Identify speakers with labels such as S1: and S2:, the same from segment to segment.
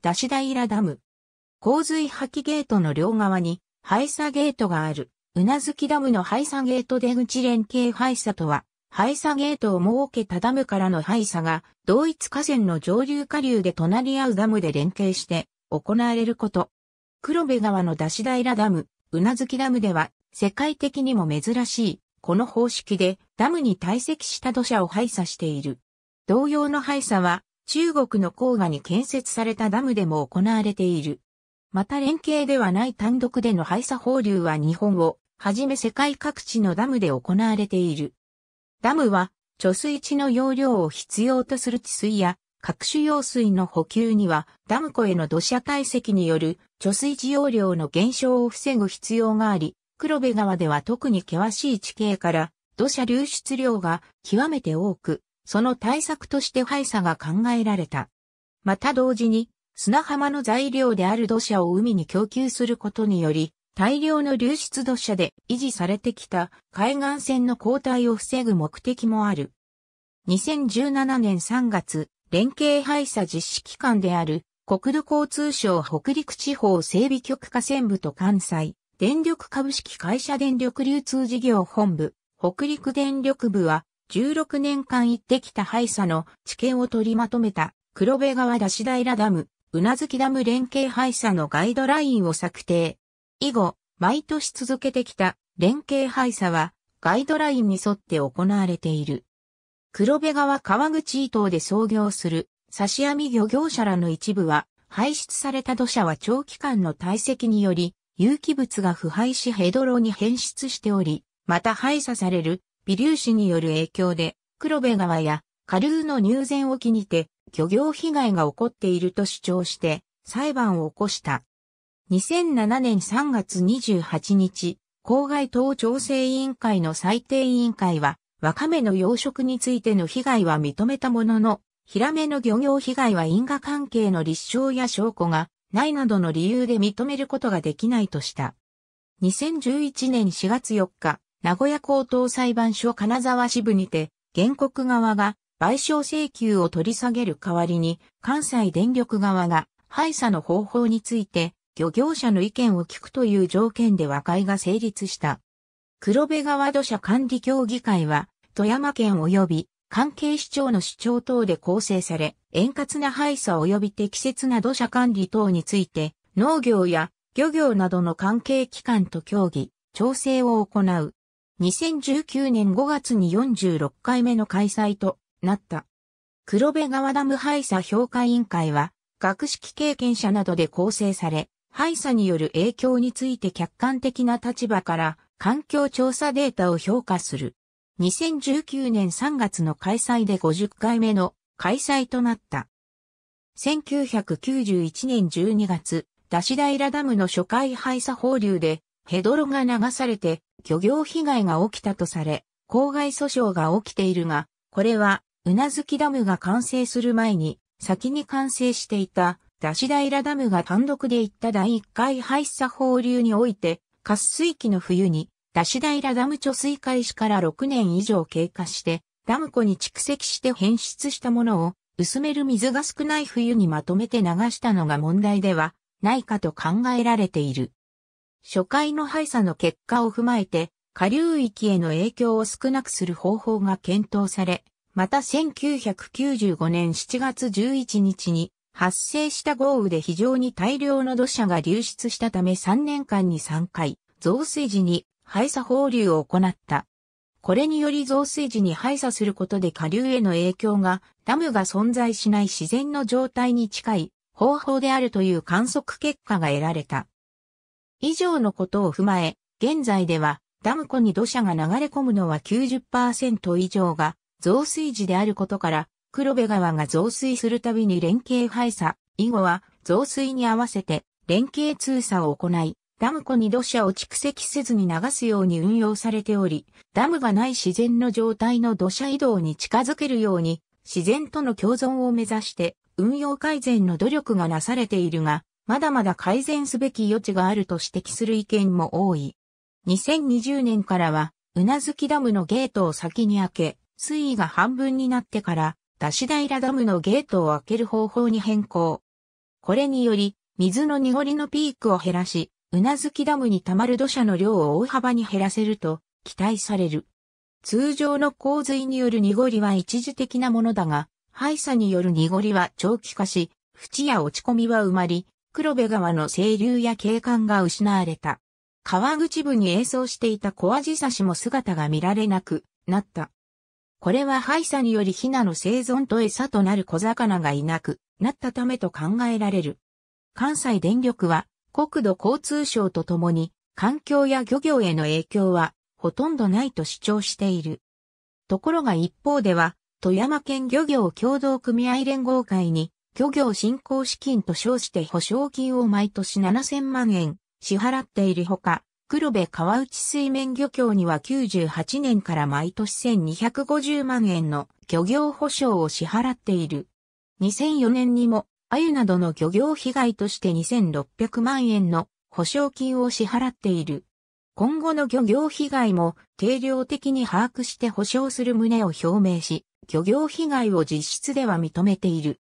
S1: ダシダイラダム。洪水破棄ゲートの両側に、廃砂ゲートがある。うなずきダムの廃砂ゲート出口連携廃砂とは、廃砂ゲートを設けたダムからの廃砂が、同一河川の上流下流で隣り合うダムで連携して、行われること。黒部川のダシダイラダム、うなずきダムでは、世界的にも珍しい、この方式で、ダムに堆積した土砂を廃砂している。同様の廃砂は、中国の黄河に建設されたダムでも行われている。また連携ではない単独での排砂放流は日本をはじめ世界各地のダムで行われている。ダムは貯水池の容量を必要とする治水や各種用水の補給にはダム湖への土砂堆積による貯水池容量の減少を防ぐ必要があり、黒部川では特に険しい地形から土砂流出量が極めて多く、その対策として廃車が考えられた。また同時に、砂浜の材料である土砂を海に供給することにより、大量の流出土砂で維持されてきた海岸線の後退を防ぐ目的もある。2017年3月、連携廃車実施機関である国土交通省北陸地方整備局河川部と関西電力株式会社電力流通事業本部北陸電力部は16年間行ってきた廃砂の知見を取りまとめた黒部川出し平ダム、うなずきダム連携廃砂のガイドラインを策定。以後、毎年続けてきた連携廃砂はガイドラインに沿って行われている。黒部川川口伊東で創業する刺網漁業者らの一部は排出された土砂は長期間の堆積により有機物が腐敗しヘドロに変質しており、また廃砂される微粒子による影響で、黒部川や下流の入善沖にて漁業被害が起こっていると主張して裁判を起こした。2007年3月28日、郊外等調整委員会の最低委員会は、ワカメの養殖についての被害は認めたものの、ヒラメの漁業被害は因果関係の立証や証拠がないなどの理由で認めることができないとした。2011年4月4日、名古屋高等裁判所金沢支部にて、原告側が賠償請求を取り下げる代わりに、関西電力側が廃訴の方法について、漁業者の意見を聞くという条件で和解が成立した。黒部川土砂管理協議会は、富山県及び関係市長の市長等で構成され、円滑な廃査及び適切な土砂管理等について、農業や漁業などの関係機関と協議、調整を行う。2019年5月に46回目の開催となった。黒部川ダム廃砂評価委員会は、学識経験者などで構成され、廃砂による影響について客観的な立場から環境調査データを評価する。2019年3月の開催で50回目の開催となった。1991年12月、ダシダイラダムの初回廃砂放流でヘドロが流されて漁業被害が起きたとされ、公害訴訟が起きているが、これは、うなずきダムが完成する前に、先に完成していた、出し平ダムが単独で行った第1回排出放流において、滑水期の冬に、出し平ダム貯水開始から6年以上経過して、ダム湖に蓄積して変質したものを、薄める水が少ない冬にまとめて流したのが問題では、ないかと考えられている。初回の廃砂の結果を踏まえて、下流域への影響を少なくする方法が検討され、また1995年7月11日に発生した豪雨で非常に大量の土砂が流出したため3年間に3回、増水時に廃砂放流を行った。これにより増水時に廃砂することで下流への影響がダムが存在しない自然の状態に近い方法であるという観測結果が得られた。以上のことを踏まえ、現在ではダム湖に土砂が流れ込むのは90%以上が増水時であることから、黒部川が増水するたびに連携配差、以後は増水に合わせて連携通査を行い、ダム湖に土砂を蓄積せずに流すように運用されており、ダムがない自然の状態の土砂移動に近づけるように、自然との共存を目指して運用改善の努力がなされているが、まだまだ改善すべき余地があると指摘する意見も多い。2020年からは、うなずきダムのゲートを先に開け、水位が半分になってから、出し平ダムのゲートを開ける方法に変更。これにより、水の濁りのピークを減らし、うなずきダムに溜まる土砂の量を大幅に減らせると期待される。通常の洪水による濁りは一時的なものだが、廃砂による濁りは長期化し、縁や落ち込みは埋まり、黒部川の清流や景観が失われた。川口部に映像していた小アジサシも姿が見られなくなった。これは敗者によりヒナの生存と餌となる小魚がいなくなったためと考えられる。関西電力は国土交通省とともに環境や漁業への影響はほとんどないと主張している。ところが一方では富山県漁業協同組合連合会に漁業振興資金と称して保証金を毎年7000万円支払っているほか、黒部川内水面漁協には98年から毎年1250万円の漁業保証を支払っている。2004年にも、ユなどの漁業被害として2600万円の保証金を支払っている。今後の漁業被害も定量的に把握して保証する旨を表明し、漁業被害を実質では認めている。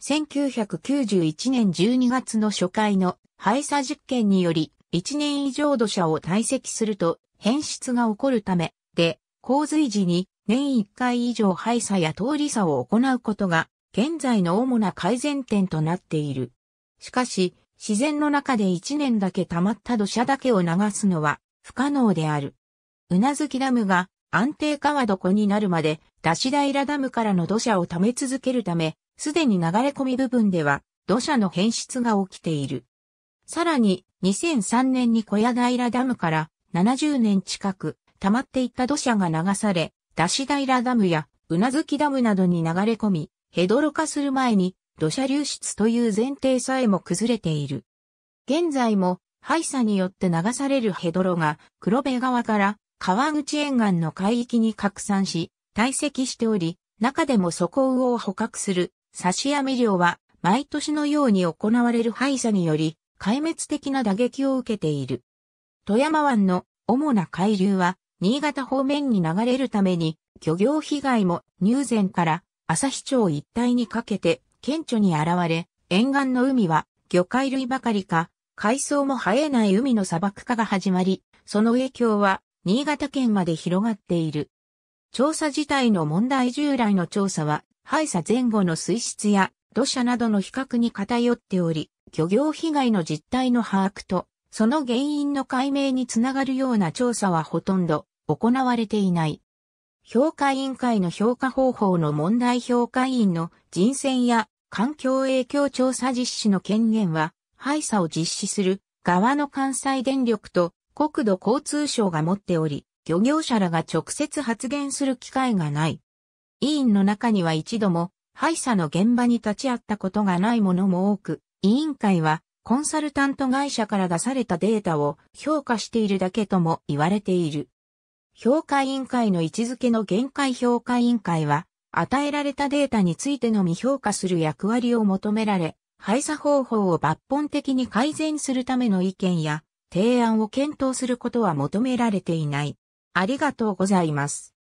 S1: 1991年12月の初回の廃砂実験により、1年以上土砂を堆積すると変質が起こるため、で、洪水時に年1回以上廃砂や通り差を行うことが、現在の主な改善点となっている。しかし、自然の中で1年だけ溜まった土砂だけを流すのは不可能である。うなずきダムが安定川床になるまで、出し平ダムからの土砂を溜め続けるため、すでに流れ込み部分では土砂の変質が起きている。さらに2003年に小屋平ダムから70年近く溜まっていった土砂が流され、出し平ダムやうなずきダムなどに流れ込み、ヘドロ化する前に土砂流出という前提さえも崩れている。現在も排砂によって流されるヘドロが黒部川から川口沿岸の海域に拡散し、堆積しており、中でも底魚を捕獲する刺し網漁は毎年のように行われる敗者により壊滅的な打撃を受けている。富山湾の主な海流は新潟方面に流れるために漁業被害も入前から日町一帯にかけて顕著に現れ、沿岸の海は魚介類ばかりか海藻も生えない海の砂漠化が始まり、その影響は新潟県まで広がっている。調査自体の問題従来の調査は廃者前後の水質や土砂などの比較に偏っており、漁業被害の実態の把握と、その原因の解明につながるような調査はほとんど行われていない。評価委員会の評価方法の問題評価委員の人選や環境影響調査実施の権限は、廃差を実施する側の関西電力と国土交通省が持っており、漁業者らが直接発言する機会がない。委員の中には一度も敗者の現場に立ち会ったことがないものも多く、委員会はコンサルタント会社から出されたデータを評価しているだけとも言われている。評価委員会の位置づけの限界評価委員会は、与えられたデータについてのみ評価する役割を求められ、配差方法を抜本的に改善するための意見や提案を検討することは求められていない。ありがとうございます。